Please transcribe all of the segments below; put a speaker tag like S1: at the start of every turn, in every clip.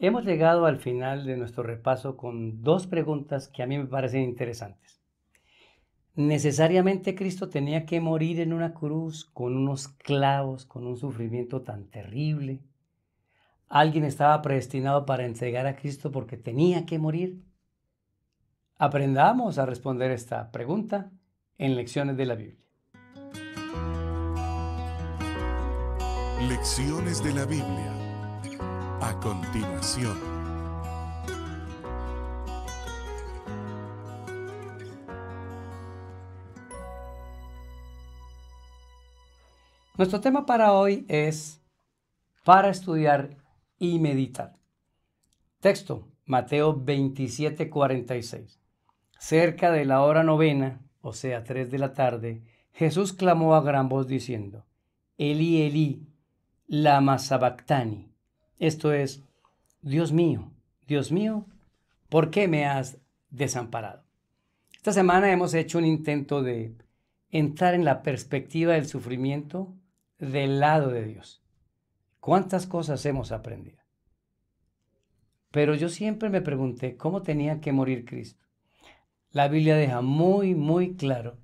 S1: Hemos llegado al final de nuestro repaso con dos preguntas que a mí me parecen interesantes. ¿Necesariamente Cristo tenía que morir en una cruz con unos clavos, con un sufrimiento tan terrible? ¿Alguien estaba predestinado para entregar a Cristo porque tenía que morir? Aprendamos a responder esta pregunta en Lecciones de la Biblia. Lecciones de la Biblia a continuación. Nuestro tema para hoy es para estudiar y meditar. Texto, Mateo 27, 46. Cerca de la hora novena, o sea, 3 de la tarde, Jesús clamó a gran voz diciendo, Eli, Eli, lama sabactani, esto es, Dios mío, Dios mío, ¿por qué me has desamparado? Esta semana hemos hecho un intento de entrar en la perspectiva del sufrimiento del lado de Dios. ¿Cuántas cosas hemos aprendido? Pero yo siempre me pregunté cómo tenía que morir Cristo. La Biblia deja muy, muy claro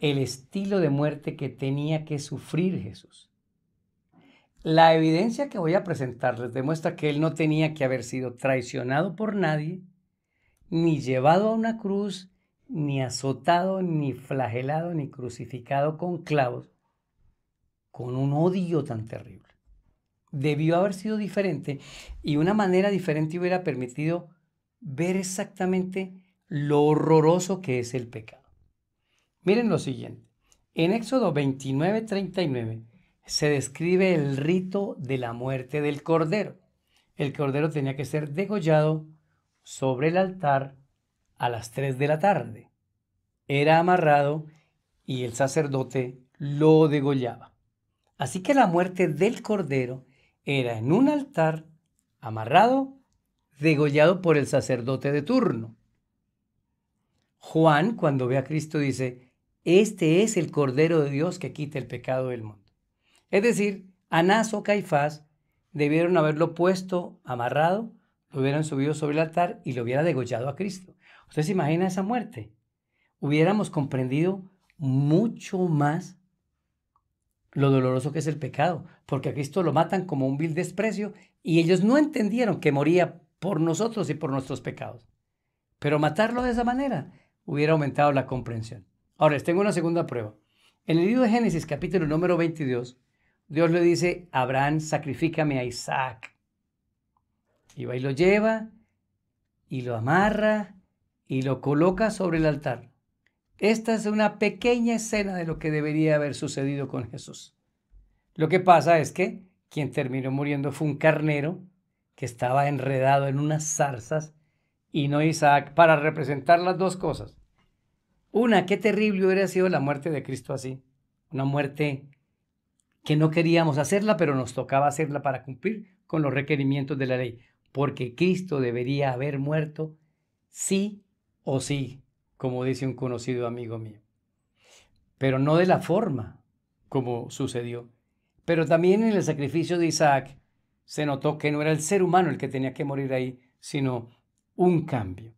S1: el estilo de muerte que tenía que sufrir Jesús. La evidencia que voy a presentarles demuestra que él no tenía que haber sido traicionado por nadie, ni llevado a una cruz, ni azotado, ni flagelado, ni crucificado con clavos, con un odio tan terrible. Debió haber sido diferente y una manera diferente hubiera permitido ver exactamente lo horroroso que es el pecado. Miren lo siguiente. En Éxodo 29, 39, se describe el rito de la muerte del cordero. El cordero tenía que ser degollado sobre el altar a las 3 de la tarde. Era amarrado y el sacerdote lo degollaba. Así que la muerte del cordero era en un altar amarrado, degollado por el sacerdote de turno. Juan, cuando ve a Cristo, dice, este es el Cordero de Dios que quita el pecado del mundo. Es decir, Anás o Caifás debieron haberlo puesto amarrado, lo hubieran subido sobre el altar y lo hubiera degollado a Cristo. ¿Usted se imagina esa muerte? Hubiéramos comprendido mucho más lo doloroso que es el pecado, porque a Cristo lo matan como un vil desprecio y ellos no entendieron que moría por nosotros y por nuestros pecados. Pero matarlo de esa manera hubiera aumentado la comprensión. Ahora, les tengo una segunda prueba. En el libro de Génesis capítulo número 22, Dios le dice, Abraham, sacrifícame a Isaac. Y va y lo lleva y lo amarra y lo coloca sobre el altar. Esta es una pequeña escena de lo que debería haber sucedido con Jesús. Lo que pasa es que quien terminó muriendo fue un carnero que estaba enredado en unas zarzas y no Isaac para representar las dos cosas. Una, qué terrible hubiera sido la muerte de Cristo así, una muerte que no queríamos hacerla, pero nos tocaba hacerla para cumplir con los requerimientos de la ley, porque Cristo debería haber muerto sí o sí, como dice un conocido amigo mío, pero no de la forma como sucedió. Pero también en el sacrificio de Isaac se notó que no era el ser humano el que tenía que morir ahí, sino un cambio.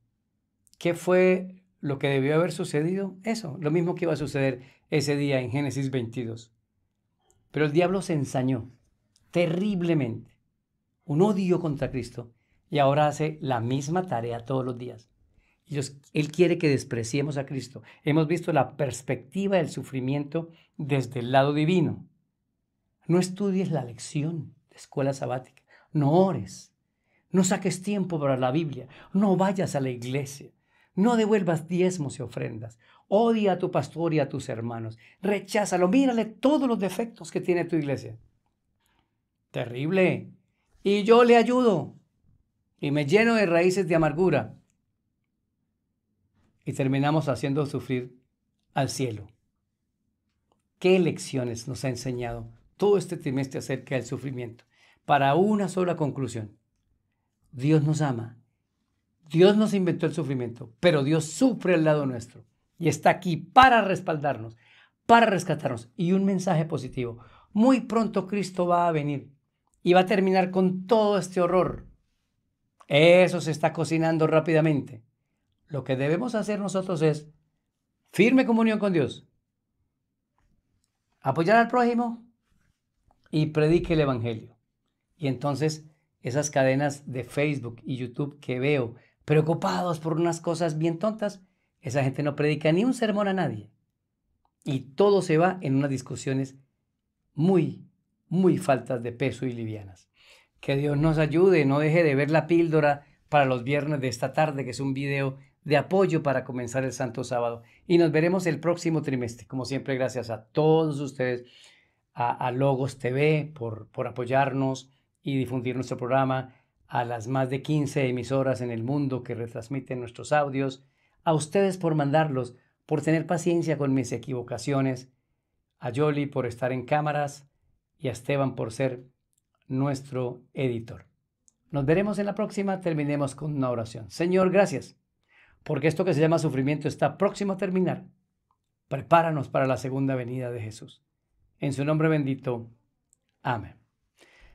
S1: ¿Qué fue lo que debió haber sucedido? Eso, lo mismo que iba a suceder ese día en Génesis 22. Pero el diablo se ensañó terriblemente, un odio contra Cristo, y ahora hace la misma tarea todos los días. él quiere que despreciemos a Cristo. Hemos visto la perspectiva del sufrimiento desde el lado divino. No estudies la lección de escuela sabática, no ores, no saques tiempo para la Biblia, no vayas a la iglesia, no devuelvas diezmos y ofrendas. Odia a tu pastor y a tus hermanos. Recházalo. Mírale todos los defectos que tiene tu iglesia. Terrible. Y yo le ayudo. Y me lleno de raíces de amargura. Y terminamos haciendo sufrir al cielo. ¿Qué lecciones nos ha enseñado todo este trimestre acerca del sufrimiento? Para una sola conclusión. Dios nos ama Dios nos inventó el sufrimiento, pero Dios sufre al lado nuestro y está aquí para respaldarnos, para rescatarnos. Y un mensaje positivo. Muy pronto Cristo va a venir y va a terminar con todo este horror. Eso se está cocinando rápidamente. Lo que debemos hacer nosotros es firme comunión con Dios, apoyar al prójimo y predique el Evangelio. Y entonces esas cadenas de Facebook y YouTube que veo, preocupados por unas cosas bien tontas, esa gente no predica ni un sermón a nadie. Y todo se va en unas discusiones muy, muy faltas de peso y livianas. Que Dios nos ayude, no deje de ver la píldora para los viernes de esta tarde, que es un video de apoyo para comenzar el Santo Sábado. Y nos veremos el próximo trimestre. Como siempre, gracias a todos ustedes, a, a Logos TV por, por apoyarnos y difundir nuestro programa a las más de 15 emisoras en el mundo que retransmiten nuestros audios, a ustedes por mandarlos, por tener paciencia con mis equivocaciones, a Yoli por estar en cámaras y a Esteban por ser nuestro editor. Nos veremos en la próxima, terminemos con una oración. Señor, gracias, porque esto que se llama sufrimiento está próximo a terminar. Prepáranos para la segunda venida de Jesús. En su nombre bendito. Amén.